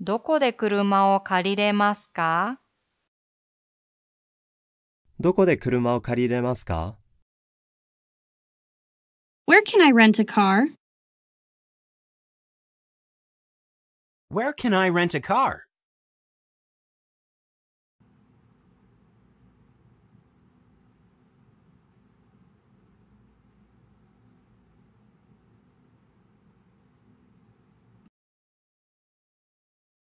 どこで車を借りれますかどこで車を借りれますか ?Where can I rent a car? Where can I rent a car?